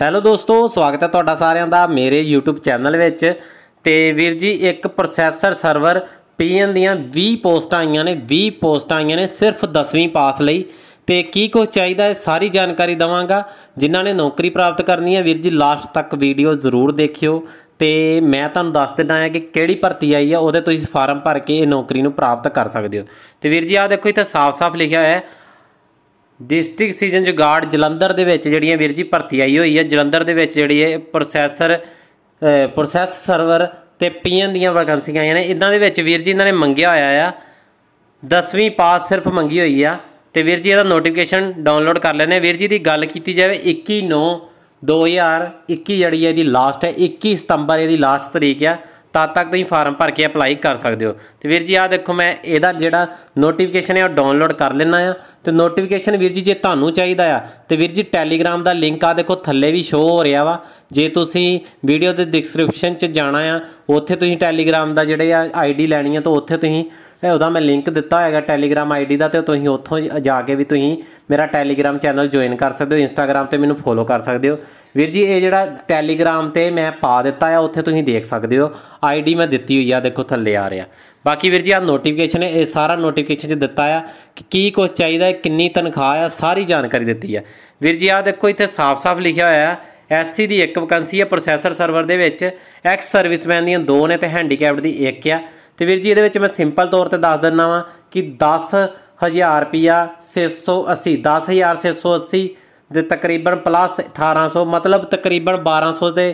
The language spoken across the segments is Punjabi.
ਹੈਲੋ ਦੋਸਤੋ ਸਵਾਗਤ ਹੈ ਤੁਹਾਡਾ ਸਾਰਿਆਂ ਦਾ ਮੇਰੇ YouTube ਚੈਨਲ ਵਿੱਚ ਤੇ ਵੀਰ ਜੀ ਇੱਕ ਪ੍ਰੋਸੈਸਰ ਸਰਵਰ ਪੀਐਨ ਦੀਆਂ 20 ਪੋਸਟਾਂ ਆਈਆਂ ਨੇ 20 ਪੋਸਟਾਂ ਆਈਆਂ ਨੇ ਸਿਰਫ 10ਵੀਂ ਪਾਸ ਲਈ ਤੇ ਕੀ ਕੁਝ ਚਾਹੀਦਾ ਹੈ ਸਾਰੀ ਜਾਣਕਾਰੀ ਦਵਾਂਗਾ ਜਿਨ੍ਹਾਂ ਨੇ ਨੌਕਰੀ ਪ੍ਰਾਪਤ ਕਰਨੀ ਹੈ ਵੀਰ ਜੀ ਲਾਸਟ ਤੱਕ ਵੀਡੀਓ ਜ਼ਰੂਰ ਦੇਖਿਓ ਤੇ ਮੈਂ ਤੁਹਾਨੂੰ ਦੱਸ ਦਿੰਦਾ ਹਾਂ ਕਿ ਕਿਹੜੀ ਭਰਤੀ ਆਈ ਹੈ ਉਹਦੇ ਤੁਸੀਂ ਫਾਰਮ ਭਰ ਕੇ ਇਹ ਨੌਕਰੀ ਨੂੰ ਪ੍ਰਾਪਤ ਕਰ ਸਕਦੇ ਹੋ ਤੇ ਵੀਰ ਜੀ ਆਹ ਦੇਖੋ ਇੱਥੇ ਸਾਫ਼-ਸਾਫ਼ ਲਿਖਿਆ ਹੋਇਆ ਹੈ ਡਿਸਟ੍ਰਿਕਟ ਸੀਜ਼ਨ ਗਾਰਡ ਜਲੰਧਰ ਦੇ ਵਿੱਚ ਜਿਹੜੀਆਂ ਵੀਰ ਜੀ ਭਰਤੀ ਆਈ ਹੋਈ ਹੈ ਜਲੰਧਰ ਦੇ ਵਿੱਚ ਜਿਹੜੀ ਹੈ ਪ੍ਰੋਸੈਸਰ ਪ੍ਰੋਸੈਸ ਸਰਵਰ ਤੇ ਪੀਐਨ ਦੀਆਂ ਵੈਕੈਂਸੀਆਂ ਆਈਆਂ ਨੇ ਇਦਾਂ ਦੇ ਵਿੱਚ ਵੀਰ ਜੀ ਇਹਨਾਂ ਨੇ ਮੰਗਿਆ ਹੋਇਆ ਆ 10ਵੀਂ ਪਾਸ ਸਿਰਫ ਮੰਗੀ ਹੋਈ ਆ ਤੇ ਵੀਰ ਜੀ ਇਹਦਾ ਨੋਟੀਫਿਕੇਸ਼ਨ ਡਾਊਨਲੋਡ ਕਰ ਲੈਣੇ ਵੀਰ ਜੀ ਦੀ ਗੱਲ ਕੀਤੀ ਜਾਵੇ 21 9 2021 ਜਿਹੜੀ ਹੈ ਇਹਦੀ ਲਾਸਟ ਹੈ 21 ਸਤੰਬਰ ਇਹਦੀ ਲਾਸਟ ਤਰੀਕ ਆ ਤਦ ਤੱਕ ਤੁਸੀਂ ਫਾਰਮ ਭਰ ਕੇ ਅਪਲਾਈ ਕਰ ਸਕਦੇ ਹੋ ਤੇ ਵੀਰ ਜੀ ਆ ਦੇਖੋ ਮੈਂ ਇਹਦਾ ਜਿਹੜਾ ਨੋਟੀਫਿਕੇਸ਼ਨ ਹੈ ਉਹ ਡਾਊਨਲੋਡ ਕਰ ਲੈਣਾ ਆ ਤੇ ਨੋਟੀਫਿਕੇਸ਼ਨ ਵੀਰ ਜੀ ਜੇ ਤੁਹਾਨੂੰ ਚਾਹੀਦਾ ਆ ਤੇ ਵੀਰ ਜੀ ਟੈਲੀਗ੍ਰਾਮ ਦਾ ਲਿੰਕ ਆ ਦੇਖੋ ਥੱਲੇ ਵੀ ਸ਼ੋ ਹੋ ਰਿਹਾ ਵਾ ਜੇ ਤੁਸੀਂ ਵੀਡੀਓ ਦੇ ਡਿਸਕ੍ਰਿਪਸ਼ਨ 'ਚ ਜਾਣਾ ਆ ਉੱਥੇ ਤੁਸੀਂ ਟੈਲੀਗ੍ਰਾਮ ਦਾ ਜਿਹੜੇ ਆ ਆਈਡੀ ਲੈਣੀ ਆ ਤਾਂ ਉੱਥੇ ਤੁਸੀਂ ਉਹਦਾ ਮੈਂ ਲਿੰਕ ਦਿੱਤਾ ਹੋਏਗਾ ਟੈਲੀਗ੍ਰam ਆਈਡੀ ਦਾ ਤੇ ਤੁਸੀਂ ਉੱਥੋਂ ਜਾ ਕੇ ਵੀ ਤੁਸੀਂ ਮੇਰਾ ਟੈਲੀਗ੍ਰam ਚੈਨਲ ਜੁਆਇਨ ਕਰ ਸਕਦੇ ਹੋ ਇੰਸਟਾਗ੍ਰam ਤੇ ਮੈਨੂੰ ਫੋਲੋ ਕਰ ਸਕਦੇ ਹੋ ਵੀਰ ਜੀ ਇਹ ਜਿਹੜਾ ਟੈਲੀਗ੍ਰam ਤੇ ਮੈਂ ਪਾ ਦਿੱਤਾ ਆ ਉੱਥੇ ਤੁਸੀਂ ਦੇਖ ਸਕਦੇ ਹੋ ਆਈਡੀ ਮੈਂ ਦਿੱਤੀ ਹੋਈ ਆ ਦੇਖੋ ਥੱਲੇ ਆ ਰਿਹਾ ਬਾਕੀ ਵੀਰ ਜੀ ਆ ਨੋਟੀਫਿਕੇਸ਼ਨ ਇਹ ਸਾਰਾ ਨੋਟੀਫਿਕੇਸ਼ਨ 'ਚ ਦਿੱਤਾ ਆ ਕਿ ਕੀ ਕੁਝ ਚਾਹੀਦਾ ਕਿੰਨੀ ਤਨਖਾਹ ਆ ਸਾਰੀ ਜਾਣਕਾਰੀ ਦਿੱਤੀ ਆ ਵੀਰ ਜੀ ਆ ਦੇਖੋ ਇੱਥੇ ਸਾਫ਼-ਸਾਫ਼ ਲਿਖਿਆ ਹੋਇਆ ਐ ਐਸਸੀ ਦੀ ਇੱਕ ਵੈਕੈਂਸੀ ਆ ਪ੍ਰੋਸੈਸਰ ਸਰਵਰ ਦੇ ਵਿੱਚ ਐਕਸ ਸਰਵਿਸਮੈਨ ਦੀਆਂ ਦੋ ਨੇ ਤੇ ਹੈਂਡੀਕੈਪਡ ਦੀ ਇੱਕ ਆ ਤੇ ਵੀਰ ਜੀ ਇਹਦੇ ਵਿੱਚ ਮੈਂ ਸਿੰਪਲ ਤੌਰ ਤੇ ਦੱਸ ਦਿੰਨਾ ਵਾਂ ਕਿ 10000 ਰੁਪਿਆ 680 10680 ਦੇ ਤਕਰੀਬਨ ਪਲੱਸ 1800 ਮਤਲਬ ਤਕਰੀਬਨ 1200 ਦੇ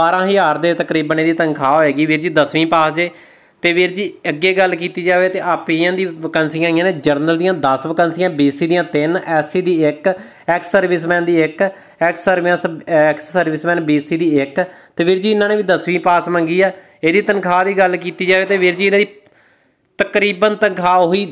12000 ਦੇ ਤਕਰੀਬਨ ਇਹਦੀ ਤਨਖਾਹ ਹੋਏਗੀ ਵੀਰ ਜੀ 10ਵੀਂ ਪਾਸ ਜੇ ਤੇ ਵੀਰ ਜੀ ਅੱਗੇ ਗੱਲ ਕੀਤੀ ਜਾਵੇ ਤੇ ਆਪੀਆਂ ਦੀ ਵਕੈਂਸੀਆਂ ਆਈਆਂ ਨੇ ਜਰਨਲ ਦੀਆਂ 10 ਵਕੈਂਸੀਆਂ ਬੀਸੀ ਦੀਆਂ 3 ਐਸਸੀ ਦੀ 1 ਐਕਸ ਸਰਵਿਸਮੈਨ ਦੀ 1 ex service ex serviceman BC ਦੀ 1 ਤੇ ਵੀਰ ਜੀ ਇਹਨਾਂ ਨੇ ਵੀ 10ਵੀਂ ਪਾਸ ਮੰਗੀ ਆ ਇਹਦੀ ਤਨਖਾਹ ਦੀ ਗੱਲ ਕੀਤੀ ਜਾਵੇ ਤੇ ਵੀਰ ਜੀ ਇਹਦੀ ਤਕਰੀਬਨ ਤਨਖਾਹ ਉਹੀ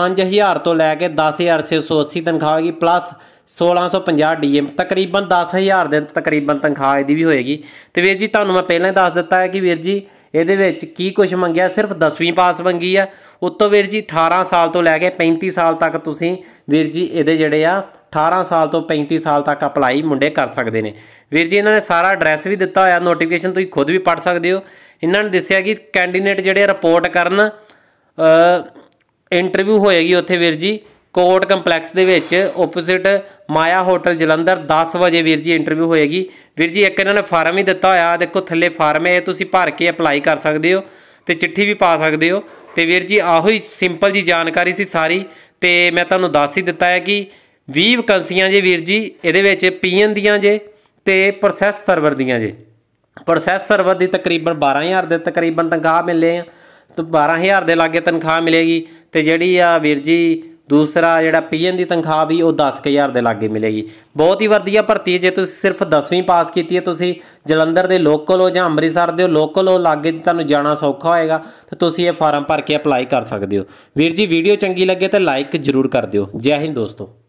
5000 ਤੋਂ ਲੈ ਕੇ 10680 ਤਨਖਾਹ ਹੋਏਗੀ ਪਲੱਸ 1650 ਡੀਐਮ ਤਕਰੀਬਨ 10000 ਦੇ ਤਕਰੀਬਨ ਤਨਖਾਹ ਇਹਦੀ ਵੀ ਹੋਏਗੀ ਤੇ ਵੀਰ ਜੀ ਤੁਹਾਨੂੰ ਮੈਂ ਪਹਿਲਾਂ ਹੀ ਦੱਸ ਦਿੱਤਾ ਹੈ ਕਿ ਵੀਰ ਜੀ ਇਹਦੇ ਵਿੱਚ ਕੀ ਕੁਝ ਮੰਗਿਆ ਸਿਰਫ 10ਵੀਂ ਪਾਸ ਮੰਗੀ ਆ ਉਤੋਂ ਵੀਰ ਜੀ 18 ਸਾਲ ਤੋਂ ਲੈ ਕੇ 35 ਸਾਲ ਤੱਕ ਤੁਸੀਂ ਵੀਰ ਜੀ ਇਹਦੇ ਜਿਹੜੇ ਆ 18 ਸਾਲ ਤੋਂ 35 ਸਾਲ ਤੱਕ ਅਪਲਾਈ ਮੁੰਡੇ ਕਰ ਸਕਦੇ ਨੇ ਵੀਰ ਜੀ ਇਹਨਾਂ ਨੇ ਸਾਰਾ ਐਡਰੈਸ ਵੀ ਦਿੱਤਾ ਹੋਇਆ ਨੋਟੀਫਿਕੇਸ਼ਨ ਤੁਸੀਂ ਖੁਦ ਵੀ ਪੜ੍ਹ ਸਕਦੇ ਹੋ ਇਹਨਾਂ ਨੇ ਦੱਸਿਆ ਕਿ ਕੈਂਡੀਡੇਟ ਜਿਹੜੇ ਰਿਪੋਰਟ ਕਰਨ ਇੰਟਰਵਿਊ ਹੋਏਗੀ ਉੱਥੇ ਵੀਰ ਜੀ ਕੋਰਟ ਕੰਪਲੈਕਸ ਦੇ ਵਿੱਚ ਆਪੋਜ਼ਿਟ ਮਾਇਆ ਹੋਟਲ ਜਲੰਧਰ 10 ਵਜੇ ਵੀਰ ਜੀ ਇੰਟਰਵਿਊ ਹੋਏਗੀ ਵੀਰ ਜੀ ਇੱਕ ਇਹਨਾਂ ਨੇ ਫਾਰਮ ਹੀ ਦਿੱਤਾ ਹੋਇਆ ਦੇਖੋ ਥੱਲੇ ਫਾਰਮ ਹੈ ਤੁਸੀਂ ਭਰ ਕੇ ਅਪਲਾਈ ਕਰ ਸਕਦੇ ਹੋ ਤੇ ਚਿੱਠੀ ਵੀ ਪਾ ਸਕਦੇ ਹੋ ਤੇ ਵੀਰ ਜੀ ਆਹੋ ਹੀ ਸਿੰਪਲ ਜੀ ਜਾਣਕਾਰੀ ਸੀ ਸਾਰੀ ਤੇ ਮੈਂ ਤੁਹਾਨੂੰ ਦੱਸ ਹੀ ਦਿੱਤਾ ਹੈ ਕਿ 20 ਵਕੰਸੀਆਂ ਜੇ ਵੀਰ ਜੀ ਇਹਦੇ ਵਿੱਚ ਪੀਐਨ ਦੀਆਂ ਜੇ ਤੇ ਪ੍ਰੋਸੈਸ ਸਰਵਰ ਦੀਆਂ ਜੇ ਪ੍ਰੋਸੈਸਰ ਵਧੀ ਤਕਰੀਬਨ 12000 ਦੇ ਤਕਰੀਬਨ ਤਨਖਾਹ ਮਿਲੇ ਆ ਤੇ 12000 ਦੇ ਲਾਗੇ ਤਨਖਾਹ ਮਿਲੇਗੀ ਤੇ ਜਿਹੜੀ ਆ ਵੀਰ ਜੀ ਦੂਸਰਾ ਜਿਹੜਾ ਪੀਐਨ ਦੀ ਤਨਖਾਹ ਵੀ ਉਹ 10000 ਦੇ ਲਾਗੇ ਮਿਲੇਗੀ ਬਹੁਤ ਹੀ ਵਧੀਆ ਭਰਤੀ ਜੇ ਤੁਸੀਂ ਸਿਰਫ 10ਵੀਂ ਪਾਸ ਕੀਤੀ ਹੈ ਤੁਸੀਂ ਜਲੰਧਰ ਦੇ ਲੋਕਲ ਹੋ ਜਾਂ ਅੰਮ੍ਰਿਤਸਰ ਦੇ ਲੋਕਲ ਹੋ ਲਾਗੇ ਤੁਹਾਨੂੰ ਜਾਣਾ ਸੌਖਾ ਹੋਏਗਾ ਤੇ ਤੁਸੀਂ ਇਹ ਫਾਰਮ ਭਰ ਕੇ ਅਪਲਾਈ ਕਰ ਸਕਦੇ ਹੋ ਵੀਰ ਜੀ ਵੀਡੀਓ ਚੰਗੀ ਲੱਗੇ ਤਾਂ ਲਾਈਕ ਜ਼ਰੂਰ ਕਰ ਦਿਓ ਜੈ ਹਿੰਦ ਦੋਸਤੋ